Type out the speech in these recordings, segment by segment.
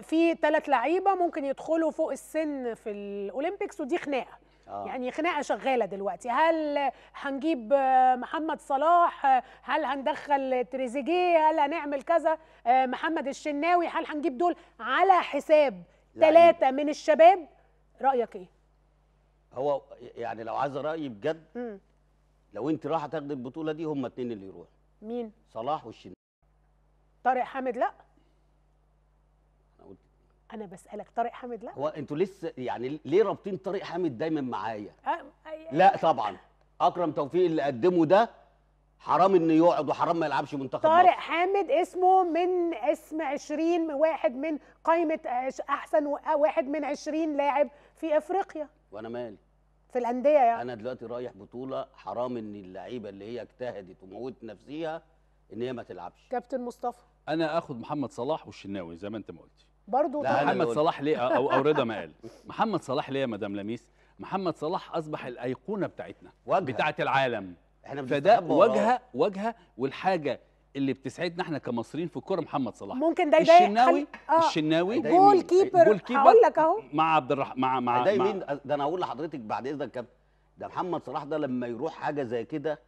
في ثلاث لعيبه ممكن يدخلوا فوق السن في الاولمبيكس ودي خناقه آه. يعني خناقه شغاله دلوقتي هل هنجيب محمد صلاح هل هندخل تريزيجيه هل هنعمل كذا آه، محمد الشناوي هل هنجيب دول على حساب ثلاثه من الشباب رايك ايه هو يعني لو عايز رايي بجد م. لو انت رايحه تاخدي البطوله دي هم اتنين اللي يروحوا مين صلاح والشناوي طارق حامد لا انا بسالك طارق حامد لا هو انتوا لسه يعني ليه رابطين طارق حامد دايما معايا أه لا طبعا اكرم توفيق اللي قدمه ده حرام انه يقعد وحرام ما يلعبش منتخب طارق مصر. حامد اسمه من اسم 20 واحد من قائمه آه، احسن آه، واحد من 20 لاعب في افريقيا وانا مالي في الانديه يعني انا دلوقتي رايح بطوله حرام ان اللعيبه اللي هي اجتهدت وموت نفسيها ان هي ما تلعبش كابتن مصطفى انا اخد محمد صلاح والشناوي زي ما انت ما قلتي برضه لا محمد صلاح ليه او او رضا قال محمد صلاح ليه يا مدام لميس محمد صلاح اصبح الايقونه بتاعتنا وجهة. بتاعه العالم احنا فده واجهه واجهه والحاجه اللي بتسعدنا احنا كمصريين في الكوره محمد صلاح ممكن ده يضايق الشناوي حل... آه. الشناوي جول كيبر جول كيبر هقول لك اهو مع عبد الرحمن مع مع ده مين ده انا هقول لحضرتك بعد اذنك كابتن ده محمد صلاح ده لما يروح حاجه زي كده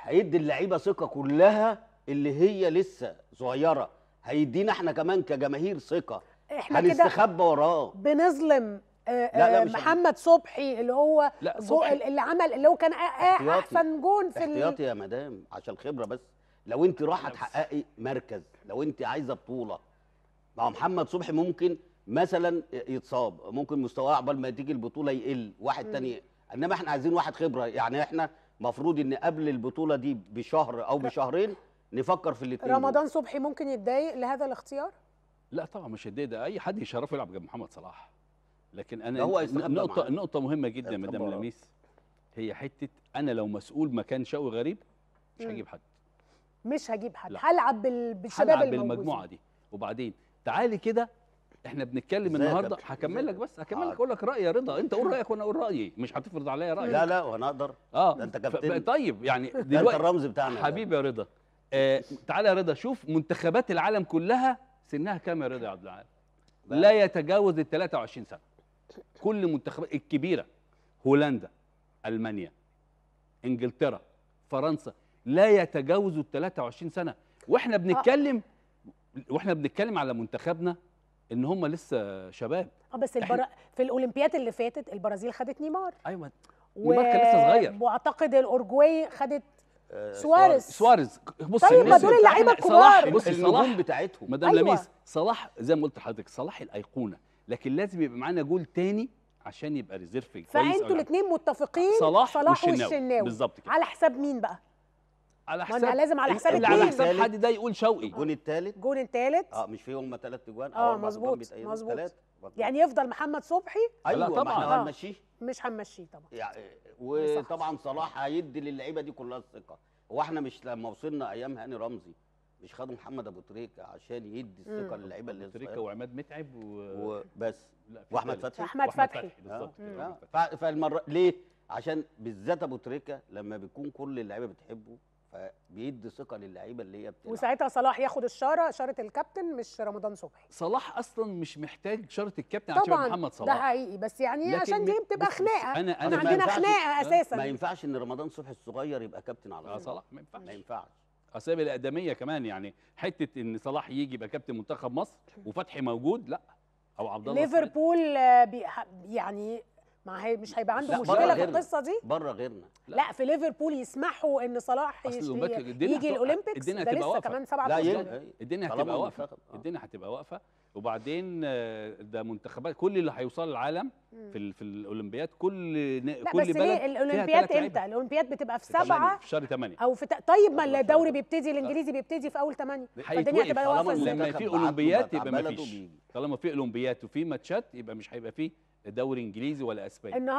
هيدي اللعيبه ثقه كلها اللي هي لسه صغيره هيدينا احنا كمان كجماهير ثقه احنا هنستخبى وراه بنظلم آه، لا لا آه، مش محمد صبحي اللي هو لا صبحي. اللي عمل اللي هو كان آه، احتياطي. احسن جون في احتياطي يا مدام عشان خبره بس لو انت راح تحققي مركز لو انت عايزه بطوله مع محمد صبحي ممكن مثلا يتصاب ممكن مستواه عقبال ما تيجي البطوله يقل واحد م. تاني انما احنا عايزين واحد خبره يعني احنا المفروض ان قبل البطوله دي بشهر او بشهرين نفكر في الاثنين رمضان صبحي ممكن يتضايق لهذا الاختيار؟ لا طبعا مش هيتضايق ده اي حد يشرفه يلعب جنب محمد صلاح لكن انا هو نقطه معنا. نقطه مهمه جدا مدام لميس هي حته انا لو مسؤول مكان شوقي غريب مش هجيب حد مش هجيب حد هلعب بالشباب هلعب بالمجموعه دي وبعدين تعالي كده احنا بنتكلم النهارده هكمل لك بس هكمل لك اقول لك رايي يا رضا انت قول رايك وانا اقول رايي مش هتفرض عليا رايك لا لا وانا اقدر اه ده انت كابتن طيب يعني دلوقتي الرمز بتاعنا حبيبي يا رضا آه، تعالى يا رضا شوف منتخبات العالم كلها سنها كام يا رضا يا عبد العال لا يتجاوز ال 23 سنه كل منتخبات الكبيره هولندا المانيا انجلترا فرنسا لا يتجاوزوا ال 23 سنه واحنا بنتكلم واحنا بنتكلم على منتخبنا ان هم لسه شباب اه بس البرا... في الاولمبياد اللي فاتت البرازيل خدت نيمار ايوه نيمار كان لسه صغير واعتقد الاورجواي خدت سواريز سوارز بص طيب ما دول اللعيبه الكبار بص النجوم بتاعتهم مدام أيوة. لميس صلاح زي ما قلت لحضرتك صلاح الايقونه لكن لازم يبقى معانا جول تاني عشان يبقى ريزيرف فانتوا الاثنين متفقين صلاح, صلاح والشناوي, والشناوي. بالظبط كده على حساب مين بقى على حساب ما لازم على حساب اللي على حساب حد ده يقول شوقي الجون الثالث الجون الثالث اه مش فيهم ثلاث اجوان اه مظبوط مظبوط يعني يفضل محمد صبحي ايوه طبعا آه. هنمشيه مش هنمشيه طبعا يعني وطبعا صلاح هيدي للعيبه دي كلها الثقه هو احنا مش لما وصلنا ايام هاني رمزي مش خدوا محمد ابو تريكه عشان يدي الثقه للعيبه اللي تريكه وعماد متعب وبس واحمد فتحي احمد فتحي بالظبط فالمره ليه عشان بالذات ابو تريكه لما بيكون كل اللعيبه بتحبه فبيدي ثقه للعيبه اللي هي بتلعب وساعتها صلاح ياخد الشاره شاره الكابتن مش رمضان صبحي صلاح اصلا مش محتاج شاره الكابتن عشان محمد صلاح ده حقيقي بس يعني عشان دي بتبقى خناقه انا انا عندنا خناقه اساسا ما ينفعش ان رمضان صبحي الصغير يبقى كابتن على آه، صلاح ما ينفعش ما ينفعش اسباب الاقدميه كمان يعني حته ان صلاح يجي يبقى كابتن منتخب مصر وفتحي موجود لا او عبد الله ليفربول آه، يعني ما هي مش هيبقى عنده مشكله في القصه دي بره غيرنا لا, لا في ليفربول يسمحوا ان صلاح يجي الاولمبيكس ده لسه واقفة. كمان سبعة لا الدنيا هتبقى واقفه آه. الدنيا هتبقى واقفه وبعدين آه، ده منتخبات كل اللي هيوصل العالم في في الاولمبياد كل لا كل بس بلد ليه الاولمبياد امتى الاولمبياد بتبقى في سبعة في شهر 8 او في طيب ما الدوري بيبتدي الانجليزي بيبتدي في اول 8 الدنيا هتبقى واقفه لما في اولمبياد يبقى ما فيش طالما في اولمبياد وفي ماتشات يبقى مش هيبقى فيه دوري انجليزي ولا اسباني